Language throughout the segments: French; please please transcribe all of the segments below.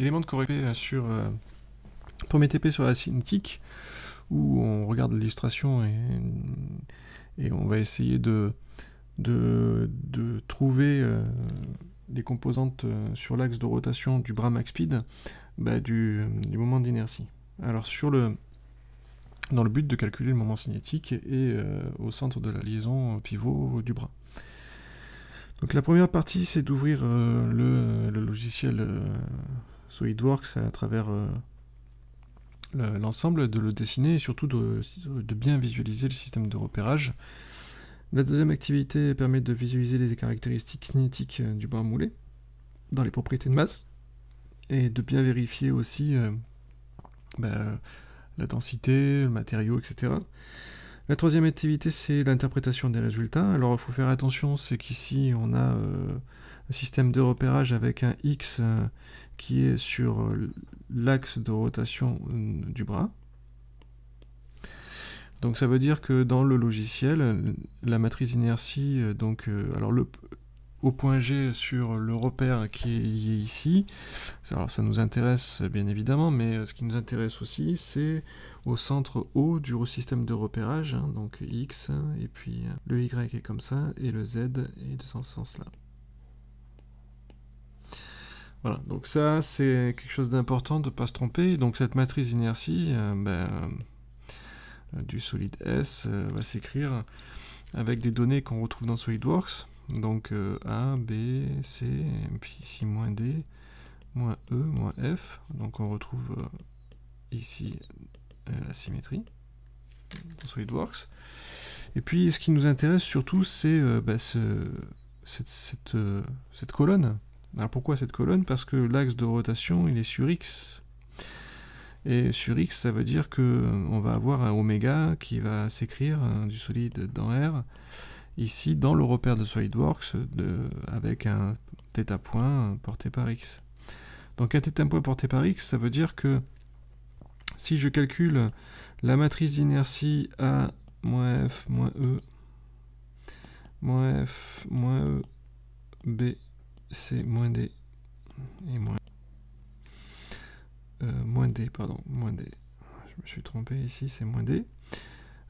élément de correction euh, sur euh, premier TP sur la cinétique, où on regarde l'illustration et, et, on va essayer de, de, trouver les euh, composantes sur l'axe de rotation du bras max speed bah, du, moment d'inertie. Alors sur le dans le but de calculer le moment cinétique et au centre de la liaison pivot du bras. Donc la première partie c'est d'ouvrir le, le, logiciel SolidWorks à travers euh, l'ensemble, de le dessiner et surtout de, bien visualiser le système de repérage. La deuxième activité permet de visualiser les caractéristiques cinétiques euh, du bras moulé dans les propriétés de masse et de bien vérifier aussi euh, bah, la densité, le matériau, etc. La troisième activité, c'est l'interprétation des résultats. Alors il faut faire attention, c'est qu'ici on a euh, un système de repérage avec un X euh, qui est sur euh, l'axe de rotation du bras. Donc ça veut dire que dans le logiciel, la matrice d'inertie donc alors le, au point G sur le repère qui est ici, alors ça nous intéresse bien évidemment, mais ce qui nous intéresse aussi, c'est au centre haut du système de repérage, hein, donc X, et puis euh, le Y est comme ça, et le Z est de ce sens-là. Voilà, donc ça c'est quelque chose d'important de ne pas se tromper. Donc cette matrice d'inertie euh, ben, euh, du solide S va s'écrire avec des données qu'on retrouve dans SolidWorks. Donc A, B, C, puis ici moins D, moins E, moins F. Donc on retrouve ici euh, la symétrie dans SolidWorks. Et puis, ce qui nous intéresse surtout, c'est euh, bah, euh, cette, colonne. Alors pourquoi cette colonne Parce que l'axe de rotation, il est sur X. Et sur X, ça veut dire que on va avoir un oméga qui va s'écrire hein, du solide dans R, ici dans le repère de SolidWorks, avec un θ point porté par X. Donc un θ point porté par X, ça veut dire que si je calcule la matrice d'inertie a moins F, moins E, moins F, moins E, B, C, moins D, et moins, euh, D, pardon, moins D. Je me suis trompé ici, c'est moins D.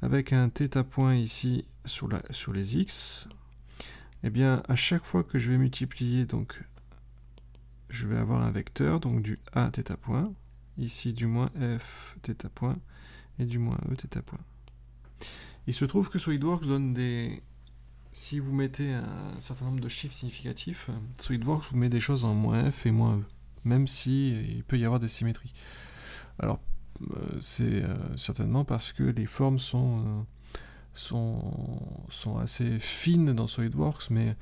Avec un θ point ici sur, la, sur les X, et eh bien à chaque fois que je vais multiplier, donc je vais avoir un vecteur, donc du A θ point, ici du moins f point et du moins e point. Il se trouve que SolidWorks donne des... Si vous mettez un certain nombre de chiffres significatifs, SolidWorks vous met des choses en moins f et moins e, même si il peut y avoir des symétries. Alors, euh, c'est euh, certainement parce que les formes sont, euh, sont, sont assez fines dans SolidWorks, mais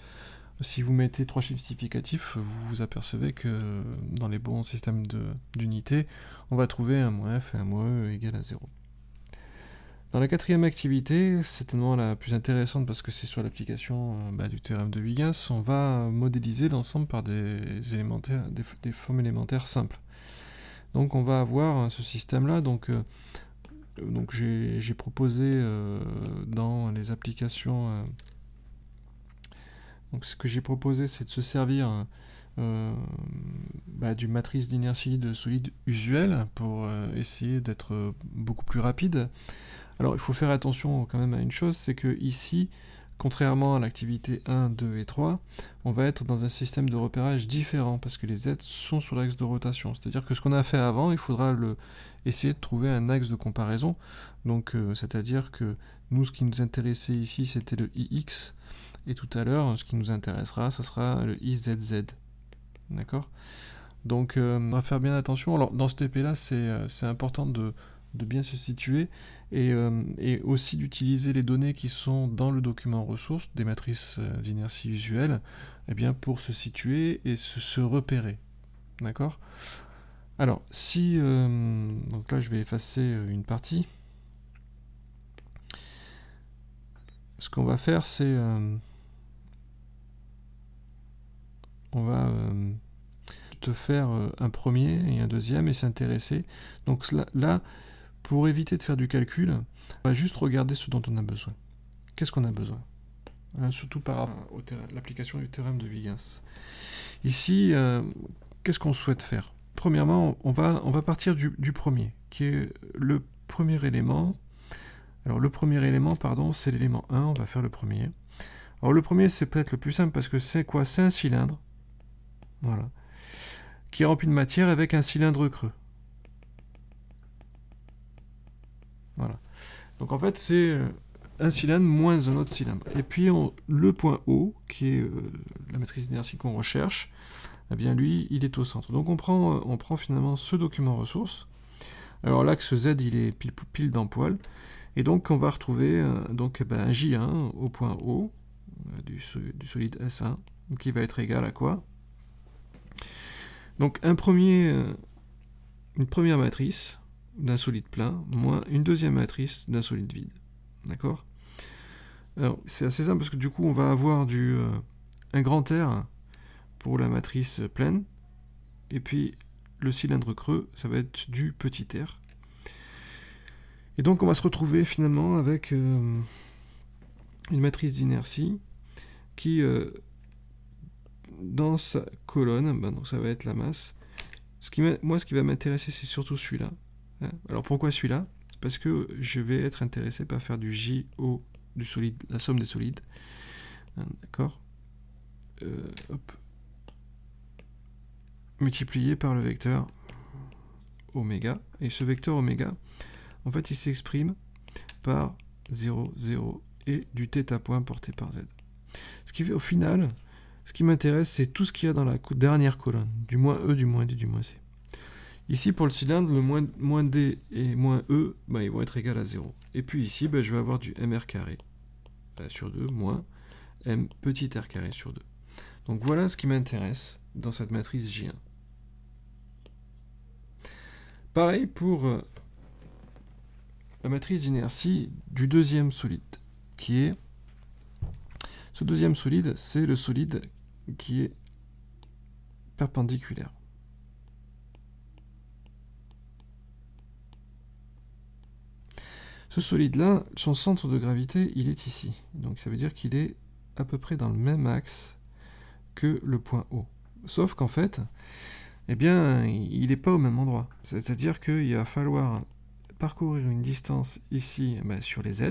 si vous mettez trois chiffres significatifs, vous vous apercevez que dans les bons systèmes d'unités, on va trouver un moins f et un moins e égal à 0. Dans la quatrième activité, c'est certainement la plus intéressante parce que c'est sur l'application euh, bah, du théorème de Huygens, on va modéliser l'ensemble par des, des, formes élémentaires simples. Donc on va avoir euh, ce système-là. Donc, euh, j'ai proposé dans les applications... Donc ce que j'ai proposé, c'est de se servir euh, euh, bah, d'une matrice d'inertie de solide usuelle pour euh, essayer d'être beaucoup plus rapide. Alors il faut faire attention quand même à une chose, c'est que ici, contrairement à l'activité 1, 2 et 3, on va être dans un système de repérage différent parce que les Z sont sur l'axe de rotation. C'est-à-dire que ce qu'on a fait avant, il faudra essayer de trouver un axe de comparaison. Donc c'est-à-dire que nous, ce qui nous intéressait ici, c'était le IX. Et tout à l'heure, ce qui nous intéressera, ce sera le IZZ. D'accord Donc, euh, on va faire bien attention. Alors, dans ce TP-là, euh, c'est important de, bien se situer euh, et, aussi d'utiliser les données qui sont dans le document ressources, des matrices d'inertie visuelle, et eh bien, pour se situer et se, repérer. D'accord Alors, si... donc là, je vais effacer une partie. Ce qu'on va faire, c'est on va euh, te faire euh, un premier et un deuxième et s'intéresser. Donc là, pour éviter de faire du calcul, on va juste regarder ce dont on a besoin. Qu'est-ce qu'on a besoin hein, Surtout par rapport à l'application du théorème de Huygens. Ici, euh, qu'est-ce qu'on souhaite faire Premièrement, on va, partir du, du, premier, qui est le premier élément. Alors le premier élément, pardon, c'est l'élément 1, on va faire le premier. Alors le premier, c'est peut-être le plus simple parce que c'est quoi C'est un cylindre voilà. Qui est rempli de matière avec un cylindre creux. Voilà. Donc en fait, c'est euh, un cylindre moins un autre cylindre. Et puis le point O, qui est euh, la matrice d'inertie qu'on recherche, eh bien lui, il est au centre. Donc on prend, euh, on prend finalement ce document ressource. Alors l'axe Z, il est pile, pile dans Et donc on va retrouver donc, eh ben, un J1 au point O du, du solide S1, qui va être égal à quoi donc un premier, euh, une première matrice d'un solide plein, moins une deuxième matrice d'un solide vide. D'accord Alors c'est assez simple parce que du coup on va avoir du, euh, un grand R pour la matrice pleine, et puis le cylindre creux, ça va être du petit r. Et donc on va se retrouver finalement avec euh, une matrice d'inertie qui dans sa colonne, ben, donc ça va être la masse. Ce qui moi, ce qui va m'intéresser, c'est surtout celui-là. Hein. Alors pourquoi celui-là Parce que je vais être intéressé par faire du JO, du solide, la somme des solides. Hein, d'accord euh, hop Multiplié par le vecteur oméga. Et ce vecteur oméga, en fait, il s'exprime par 0, 0 et du θ point porté par z. Ce qui fait au final ce qui m'intéresse, c'est tout ce qu'il y a dans la dernière colonne, du moins E, du moins D, du moins C. Ici, pour le cylindre, le moins, moins D et moins E, ben, ils vont être égaux à 0. Et puis ici, ben, je vais avoir du MR carré euh, sur 2 moins M petit r carré sur 2. Donc voilà ce qui m'intéresse dans cette matrice J1. Pareil pour euh, la matrice d'inertie du deuxième solide, qui est... Ce deuxième solide, c'est le solide qui est perpendiculaire. Ce solide-là, son centre de gravité, il est ici. Donc ça veut dire qu'il est à peu près dans le même axe que le point O. Sauf qu'en fait, eh bien, il n'est pas au même endroit. C'est-à-dire qu'il va falloir parcourir une distance ici eh ben, sur les Z,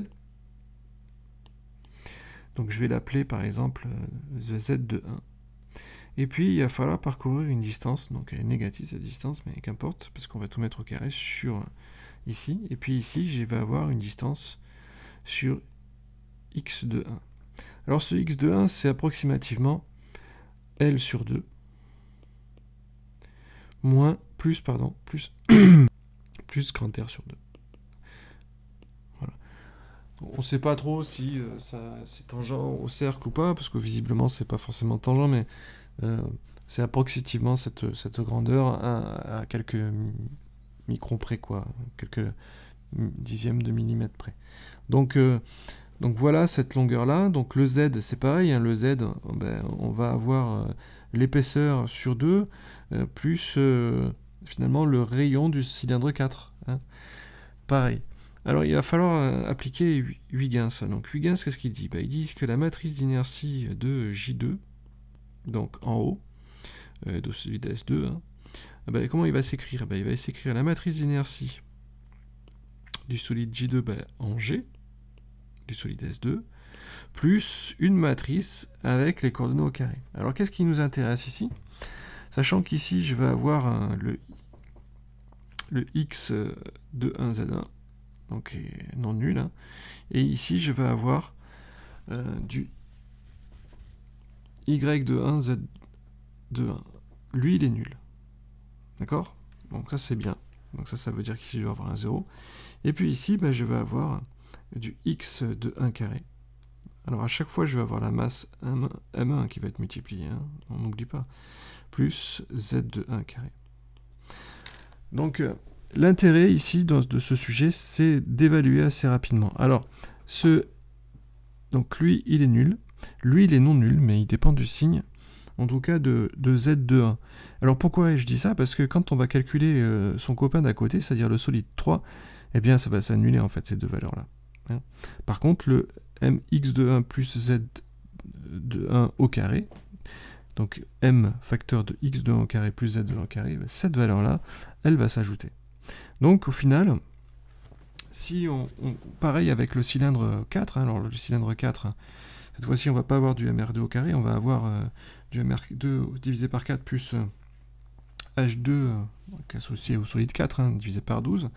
donc je vais l'appeler par exemple euh, the z de 1. Et puis il va falloir parcourir une distance, donc elle est négative cette distance, mais qu'importe, parce qu'on va tout mettre au carré sur euh, ici. Et puis ici, je vais avoir une distance sur x de 1. Alors ce x de 1, c'est approximativement L sur 2, moins, plus, pardon, plus, plus grand R sur 2 on ne sait pas trop si euh, c'est tangent au cercle ou pas, parce que visiblement c'est pas forcément tangent, mais euh, c'est approximativement cette, cette grandeur à, quelques microns près, quoi, quelques dixièmes de millimètre près. Donc, euh, donc voilà cette longueur-là. Donc le Z, c'est pareil. Hein, le Z, ben, on va avoir l'épaisseur sur 2 plus finalement le rayon du cylindre 4. Hein. Pareil. Alors il va falloir euh, appliquer Huygens. Donc Huygens, qu'est-ce qu'il dit bah, Il dit que la matrice d'inertie de J2, donc en haut, euh, de celui S2, hein, ah bah, comment il va s'écrire bah, Il va s'écrire la matrice d'inertie du solide J2 en G, du solide S2, plus une matrice avec les coordonnées au carré. Alors qu'est-ce qui nous intéresse ici Sachant qu'ici je vais avoir hein, le, le x euh, de 1, z1, donc non nul. Hein. Et ici, je vais avoir euh, du y de 1, z de 1. Lui, il est nul. D'accord Donc ça, c'est bien. Donc ça, ça veut dire qu'ici, je vais avoir un 0. Et puis ici, ben, je vais avoir du x de 1 carré. Alors à chaque fois, je vais avoir la masse M1 qui va être multipliée, hein. on n'oublie pas, plus Z de 1 carré. Donc, euh, L'intérêt ici de ce sujet, c'est d'évaluer assez rapidement. Alors, ce, donc lui, il est nul. Lui, il est non nul, mais il dépend du signe, en tout cas de, de z Alors pourquoi je dis ça Parce que quand on va calculer euh, son copain d'à côté, c'est-à-dire le solide 3, eh bien ça va s'annuler en fait ces deux valeurs-là. Hein. Par contre, le mx de 1 plus z de 1 au carré, donc m facteur de x de 1 au carré plus z de 1 au carré, cette valeur-là, elle va s'ajouter. Donc au final, si on, pareil avec le cylindre 4, hein, alors le cylindre 4, cette fois-ci on va pas avoir du MR2 au carré, on va avoir euh, du MR2 divisé par 4 plus H2 euh, euh, associé au solide 4 hein, divisé par 12.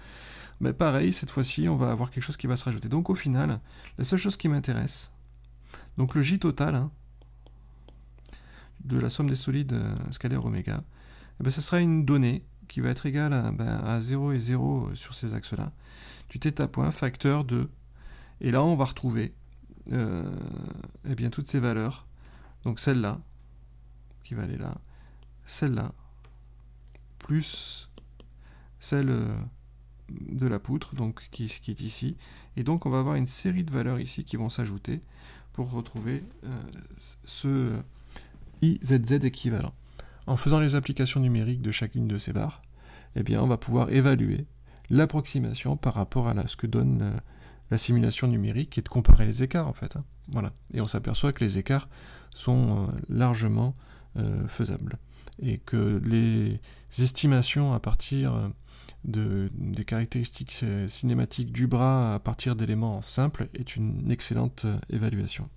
Mais pareil, cette fois-ci on va avoir quelque chose qui va se rajouter. Donc au final, la seule chose qui m'intéresse, donc le J total, hein, de la somme des solides scalaires oméga, eh ben, ce sera une donnée qui va être égal à, ben, à 0 et 0 euh, sur ces axes-là, du θ point facteur 2 Et là, on va retrouver euh, eh bien, toutes ces valeurs. Donc celle-là, qui va aller là, celle-là, plus celle euh, de la poutre, donc qui, est ici. Et donc on va avoir une série de valeurs ici qui vont s'ajouter pour retrouver ce IZZ équivalent en faisant les applications numériques de chacune de ces barres, eh bien, on va pouvoir évaluer l'approximation par rapport à ce que donne euh, la simulation numérique et de comparer les écarts en fait. Hein. Voilà. Et on s'aperçoit que les écarts sont euh, largement euh, faisables et que les estimations à partir des caractéristiques cinématiques du bras à partir d'éléments simples est une excellente évaluation.